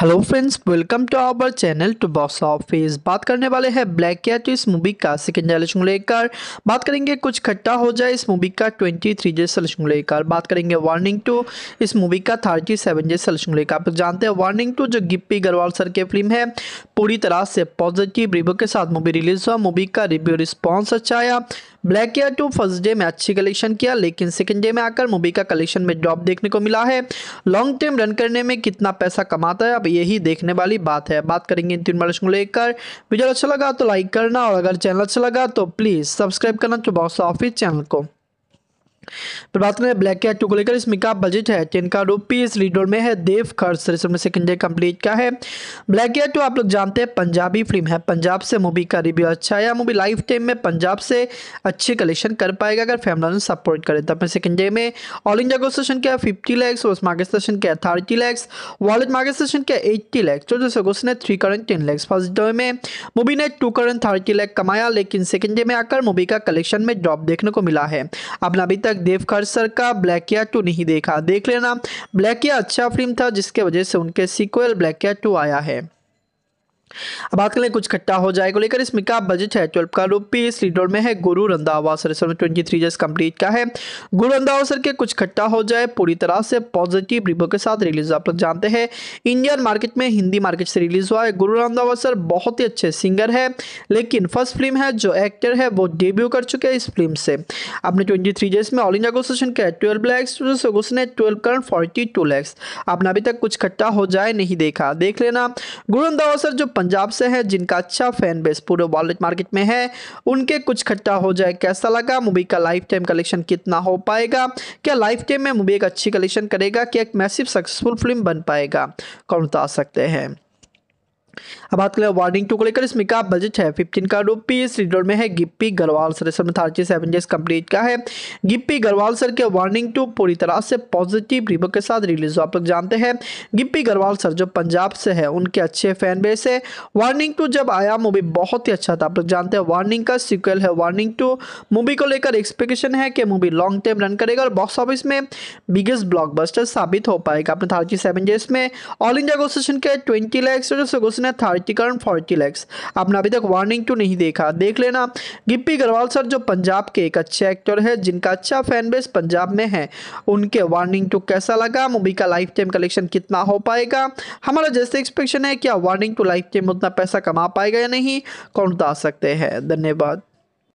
hello friends welcome to our channel to box office बात करने वाले हैं ब्लैक कैट तो इस मूवी का सेकेंड को लेकर बात करेंगे कुछ खट्टा हो जाए इस मूवी का ट्वेंटी थ्री जे को लेकर बात करेंगे वार्निंग टू इस मूवी का थर्टी सेवन जे को लेकर आप जानते हैं वार्निंग टू जो गिप्पी गरवाल सर की फिल्म है पूरी तरह से पॉजिटिव रिव्यू के साथ मूवी रिलीज हुआ मूवी का रिव्यू रिस्पॉन्स अच्छा आया ब्लैक एयर टू तो फर्स्ट डे में अच्छी कलेक्शन किया लेकिन सेकेंड डे में आकर मूवी का कलेक्शन में ड्रॉप देखने को मिला है लॉन्ग टर्म रन करने में कितना पैसा कमाता है अब यही देखने वाली बात है बात करेंगे इन तीन मॉडल्स को लेकर वीडियो अच्छा लगा तो लाइक करना और अगर चैनल अच्छा लगा तो प्लीज़ सब्सक्राइब करना तो बॉक्स ऑफिस चैनल को फिर बात करें ब्लैक कैट टू को लेकर इसमें का बजट है जिनका रुपीस लीडर में है देव खर्च इसमें सेकंड डे कंप्लीट का है ब्लैक कैट टू तो आप लोग जानते हैं पंजाबी फिल्म है पंजाब से मूवी का रिव्यू अच्छा है मूवी लाइफ टाइम में पंजाब से अच्छे कलेक्शन कर पाएगा अगर फैमिली सपोर्ट करे तो अपने सेकंड डे में ऑल इंडिया को सेशन क्या फिफ्टी लैक्स उस मार्केट सेशन क्या thirty lakhs wallet market session क्या एट्टी लैक्स चौदह सौ है three current ten lakhs first day में मूवी ने टू करंट थर्टी लैक कमाया लेकिन सेकंड डे में आकर मूवी का कलेक्शन में ड्रॉप देखने को मिला है अपना अभी तक तक देवखर सर का ब्लैकिया टू नहीं देखा देख लेना ब्लैकिया अच्छा फिल्म था जिसके वजह से उनके सीक्वल ब्लैकिया टू आया है अब बात करें कुछ खट्टा हो जाएगा लेकर इसमें का बजट है ट्वेल्व का रुपीस लीडर में है गुरु रंधावा सर इसमें ट्वेंटी थ्री जस्ट कंप्लीट का है गुरु रंधावा सर के कुछ खट्टा हो जाए पूरी तरह से पॉजिटिव रिव्यू के साथ रिलीज आप लोग जानते हैं इंडियन मार्केट में हिंदी मार्केट से रिलीज हुआ है गुरु रंधावा सर बहुत ही अच्छे सिंगर है लेकिन फर्स्ट फिल्म है जो एक्टर है वो डेब्यू कर चुके हैं इस फिल्म से आपने ट्वेंटी थ्री डेज में ऑल इंडिया क्वेश्चन किया twelve lakhs question twelve current forty two lakhs आपने अभी तक कुछ खट्टा हो जाए नहीं देखा देख लेना गुरु रंधावा सर जो पंजाब से है जिनका अच्छा फैन बेस पूरे वॉलेट मार्केट में है उनके कुछ खट्टा हो जाए कैसा लगा मूवी का लाइफ टाइम कलेक्शन कितना हो पाएगा क्या लाइफ टाइम में मूवी एक अच्छी कलेक्शन करेगा क्या एक मैसिव सक्सेसफुल फिल्म बन पाएगा कौन बता सकते हैं अब बात करें वार्निंग टू को लेकर इसमें का बजट है फिफ्टीन का रुपीज रीडर में है गिप्पी गरवाल सर इस में थार्ची सेवन डेज कंप्लीट का है गिप्पी गरवाल सर के वार्निंग टू पूरी तरह से पॉजिटिव रिव्यू के साथ रिलीज हुआ आप लोग जानते हैं गिप्पी गरवाल सर जो पंजाब से है उनके अच्छे फैन बेस है वार्निंग टू जब आया मूवी बहुत ही अच्छा था आप लोग जानते हैं वार्निंग का सिक्वल है वार्निंग टू मूवी को लेकर एक्सपेक्टेशन है कि मूवी लॉन्ग टर्म रन करेगा और बॉक्स ऑफिस में बिगेस्ट ब्लॉक साबित हो पाएगा अपने थार्ची सेवन डेज में ऑल इंडिया गोसेशन के ट्वेंटी लैक्स है थर्टी करंट फोर्टी लैक्स आपने अभी तक वार्निंग टू नहीं देखा देख लेना गिप्पी गरवाल सर जो पंजाब के एक अच्छे एक्टर है जिनका अच्छा फैन बेस पंजाब में है उनके वार्निंग टू कैसा लगा मूवी का लाइफ टाइम कलेक्शन कितना हो पाएगा हमारा जैसे एक्सपेक्शन है क्या वार्निंग टू लाइफ टाइम उतना पैसा कमा पाएगा या नहीं कौन बता सकते हैं धन्यवाद